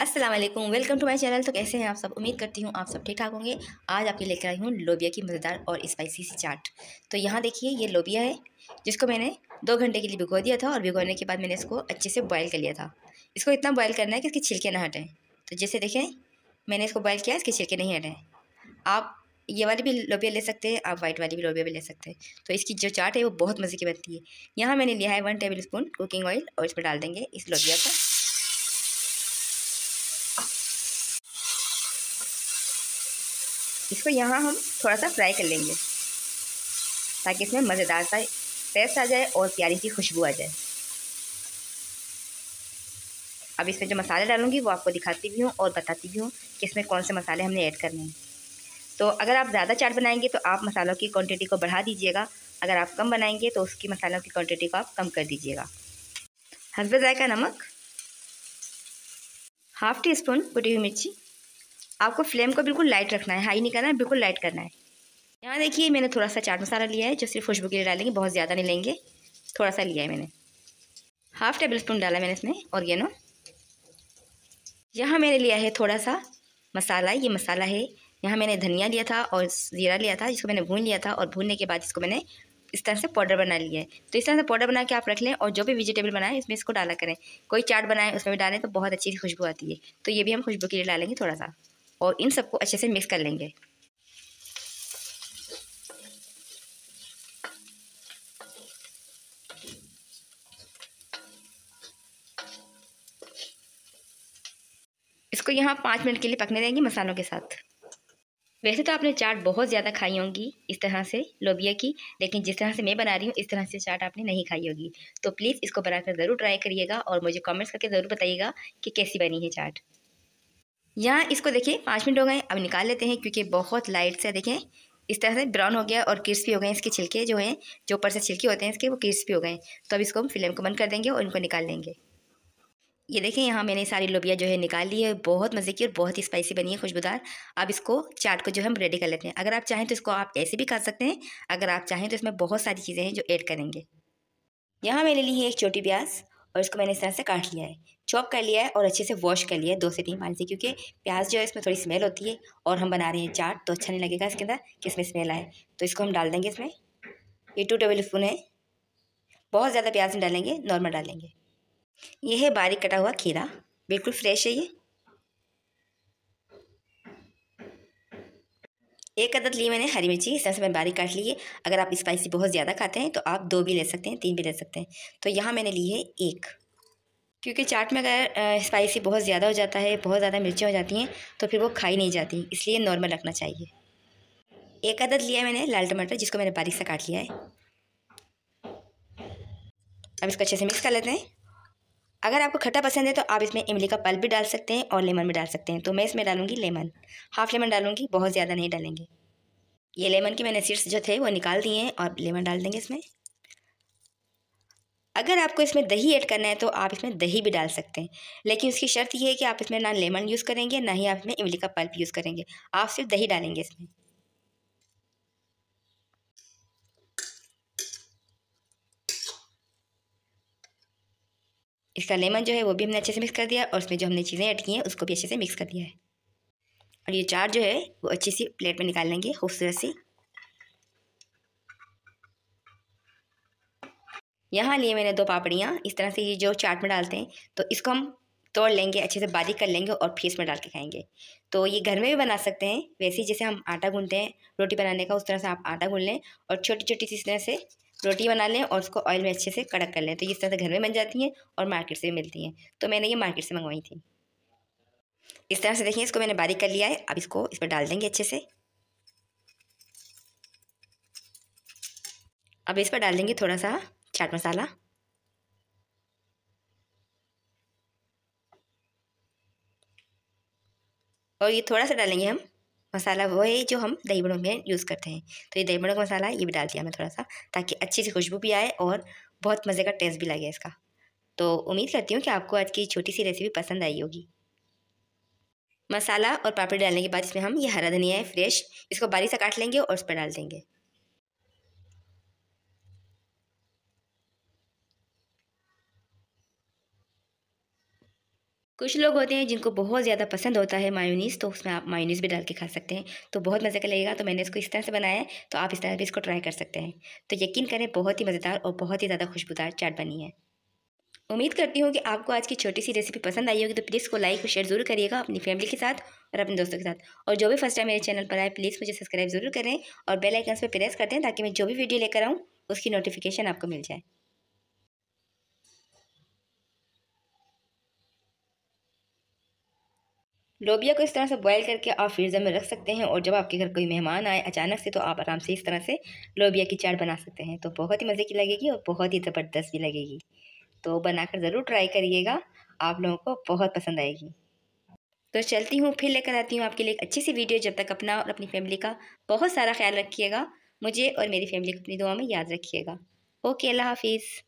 अस्सलाम वालेकुम welcome to my channel तो कैसे हैं आप सब उम्मीद करती हूँ आप सब ठीक ठाक होंगे आज आपके लेकर आई हूँ लोबिया की मज़ेदार और स्पाइसी सी चाट तो यहाँ देखिए ये लोबिया है जिसको मैंने दो घंटे के लिए भिगो दिया था और भिगोने के बाद मैंने इसको अच्छे से बॉयल कर लिया था इसको इतना बॉयल करना है कि इसके छिलके ना हटें तो जैसे देखें मैंने इसको बॉयल किया इसके छिलके नहीं हटें आप ये वाली भी लोबिया ले सकते हैं आप वाइट वाली भी लोबिया भी ले सकते हैं तो इसकी जो चाट है वो बहुत मज़े की बनती है यहाँ मैंने लिया है one tablespoon cooking oil और इसमें डाल देंगे इस लोबिया को इसको यहाँ हम थोड़ा सा फ्राई कर लेंगे ताकि इसमें मज़ेदार सा टेस्ट आ जाए और प्यारी सी खुशबू आ जाए अब इसमें जो मसाले डालूंगी वो आपको दिखाती भी हूँ और बताती भी हूँ कि इसमें कौन से मसाले हमने ऐड करने हैं तो अगर आप ज़्यादा चाट बनाएंगे तो आप मसालों की क्वांटिटी को बढ़ा दीजिएगा अगर आप कम बनाएंगे तो उसकी मसालों की क्वांटिटी को आप कम कर दीजिएगा हसबे जायका नमक हाफ़ टी स्पून कुटी हुई मिर्ची आपको फ्लेम को बिल्कुल लाइट रखना है हाई नहीं करना है बिल्कुल लाइट करना है यहाँ देखिए मैंने थोड़ा सा चाट मसाला लिया है जो सिर्फ खुशबू के लिए डालेंगे बहुत ज़्यादा नहीं लेंगे थोड़ा सा लिया है मैंने हाफ टेबल स्पून डाला मैंने इसमें नो यहाँ मैंने लिया है थोड़ा सा मसाला ये मसाला है यहाँ मैंने धनिया लिया था और ज़ीरा लिया था जिसको मैंने भून लिया था और भूनने के बाद इसको मैंने इस तरह से पाउडर बना लिया है तो इस तरह से पाउडर बना के आप रख लें और जो भी वेजिटेबल बनाए इसमें इसको डाला करें कोई चाट बनाएं उसमें भी डालें तो बहुत अच्छी खुशबू आती है तो ये भी हम खुशबू के लिए डालेंगे थोड़ा सा और इन सबको अच्छे से मिक्स कर लेंगे इसको यहाँ पाँच मिनट के लिए पकने देंगे मसालों के साथ वैसे तो आपने चाट बहुत ज़्यादा खाई होंगी इस तरह से लोबिया की लेकिन जिस तरह से मैं बना रही हूँ इस तरह से चाट आपने नहीं खाई होगी तो प्लीज़ इसको बनाकर ज़रूर ट्राई करिएगा और मुझे कमेंट्स करके ज़रूर बताइएगा कि कैसी बनी है चाट यहाँ इसको देखिए पाँच मिनट हो गए अब निकाल लेते हैं क्योंकि बहुत लाइट से देखें इस तरह से ब्राउन हो गया और क्रिस्पी हो गए इसके छिलके जो हैं जो ऊपर से छिलके होते हैं इसके वो क्रिस्पी हो गए तो अब इसको हम फ्लेम को बंद कर देंगे और इनको निकाल लेंगे ये देखें यहाँ मैंने सारी लोबिया जो है निकाल ली है बहुत मज़े की और बहुत ही स्पाइसी बनी है खुशबूदार अब इसको चाट को जो हम रेडी कर लेते हैं अगर आप चाहें तो इसको आप ऐसे भी खा सकते हैं अगर आप चाहें तो इसमें बहुत सारी चीज़ें हैं जो ऐड करेंगे यहाँ मैंने ली है एक छोटी प्याज और इसको मैंने इस तरह से काट लिया है चॉप कर लिया है और अच्छे से वॉश कर लिया है दो से तीन पानी से क्योंकि प्याज जो है इसमें थोड़ी स्मेल होती है और हम बना रहे हैं चाट तो अच्छा नहीं लगेगा इसके अंदर कि इसमें स्मेल आए तो इसको हम डाल देंगे इसमें ये टू टेबल स्पून है बहुत ज़्यादा प्याज नहीं डालेंगे नॉर्मल डालेंगे ये है बारीक कटा हुआ खीरा बिल्कुल फ्रेश है ये एक अदद ली मैंने हरी मिर्ची इस तरह से मैंने बारीक काट ली है अगर आप स्पाइसी बहुत ज़्यादा खाते हैं तो आप दो भी ले सकते हैं तीन भी ले सकते हैं तो यहाँ मैंने ली है एक क्योंकि चाट में अगर स्पाइसी बहुत ज़्यादा हो जाता है बहुत ज़्यादा मिर्ची हो जाती हैं तो फिर वो खाई नहीं जाती इसलिए नॉर्मल रखना चाहिए एक अदद लिया मैंने लाल टमाटर जिसको मैंने बारीक से काट लिया है अब इसको अच्छे से मिक्स कर लेते हैं अगर आपको खट्टा पसंद है तो आप इसमें इमली का पल्प भी डाल सकते हैं और लेमन भी डाल सकते हैं तो मैं इसमें डालूंगी लेमन हाफ लेमन डालूंगी बहुत ज़्यादा नहीं डालेंगे ये लेमन के मैंने सीड्स जो थे वो निकाल दिए हैं और लेमन डाल देंगे इसमें अगर आपको इसमें दही ऐड करना है तो आप इसमें दही भी डाल सकते हैं लेकिन उसकी शर्त यह है कि आप इसमें ना लेमन यूज़ करेंगे ना ही आप इसमें इमली का पल्प यूज़ करेंगे आप सिर्फ दही डालेंगे इसमें इसका लेमन जो है वो भी हमने अच्छे से मिक्स कर दिया और उसमें जो हमने चीज़ें ऐड की हैं उसको भी अच्छे से मिक्स कर दिया है और ये चार जो है वो अच्छी सी प्लेट में निकाल लेंगे खूबसूरत सी यहाँ लिए मैंने दो पापड़ियाँ इस तरह से ये जो चाट में डालते हैं तो इसको हम तोड़ लेंगे अच्छे से बारीक कर लेंगे और फिर इसमें डाल के खाएंगे तो ये घर में भी बना सकते हैं वैसे ही जैसे हम आटा गूंढते हैं रोटी बनाने का उस तरह से आप आटा गूंद लें और छोटी छोटी इस तरह से रोटी बना लें और उसको ऑयल में अच्छे से कड़क कर लें तो इस तरह से घर में बन जाती हैं और मार्केट से भी मिलती हैं तो मैंने ये मार्केट से मंगवाई थी इस तरह से देखिए इसको मैंने बारीक कर लिया है अब इसको इस पर डाल देंगे अच्छे से अब इस पर डाल देंगे थोड़ा सा चाट मसाला और ये थोड़ा सा डालेंगे हम मसाला वो है जो हम दही बड़ों में यूज़ करते हैं तो ये दही बड़ों का मसाला ये भी डाल दिया मैं थोड़ा सा ताकि अच्छी सी खुशबू भी आए और बहुत मज़े का टेस्ट भी लगे इसका तो उम्मीद करती हूँ कि आपको आज की छोटी सी रेसिपी पसंद आई होगी मसाला और पापड़ डालने के बाद इसमें हम ये हरा धनिया है फ्रेश इसको बारीक से काट लेंगे और उस पर डाल देंगे कुछ लोग होते हैं जिनको बहुत ज़्यादा पसंद होता है मायूनीस तो उसमें आप मायूनीस भी डाल के खा सकते हैं तो बहुत मज़े का लगेगा तो मैंने इसको इस तरह से बनाया है तो आप इस तरह भी इसको ट्राई कर सकते हैं तो यकीन करें बहुत ही मज़ेदार और बहुत ही ज़्यादा खुशबूदार चाट बनी है उम्मीद करती हूँ कि आपको आज की छोटी सी रेसिपी पसंद आई होगी तो प्लीज़ को लाइक और शेयर जरूर करिएगा अपनी फैमिली के साथ और अपने दोस्तों के साथ और जो भी फर्स्ट टाइम मेरे चैनल पर आए प्लीज़ मुझे सब्सक्राइब जरूर करें और बेल आइकन पर प्रेस करते हैं ताकि मैं जो भी वीडियो लेकर आऊँ उसकी नोटिफिकेशन आपको मिल जाए लोबिया को इस तरह से बॉयल करके आप फ्रीज़र में रख सकते हैं और जब आपके घर कोई मेहमान आए अचानक से तो आप आराम से इस तरह से लोबिया की चाट बना सकते हैं तो बहुत ही मज़े की लगेगी और बहुत ही ज़बरदस्त भी लगेगी तो बनाकर ज़रूर ट्राई करिएगा आप लोगों को बहुत पसंद आएगी तो चलती हूँ फिर लेकर आती हूँ आपके लिए एक अच्छी सी वीडियो जब तक अपना और अपनी फैमिली का बहुत सारा ख्याल रखिएगा मुझे और मेरी फैमिली को अपनी दुआ में याद रखिएगा ओके अल्लाह हाफिज़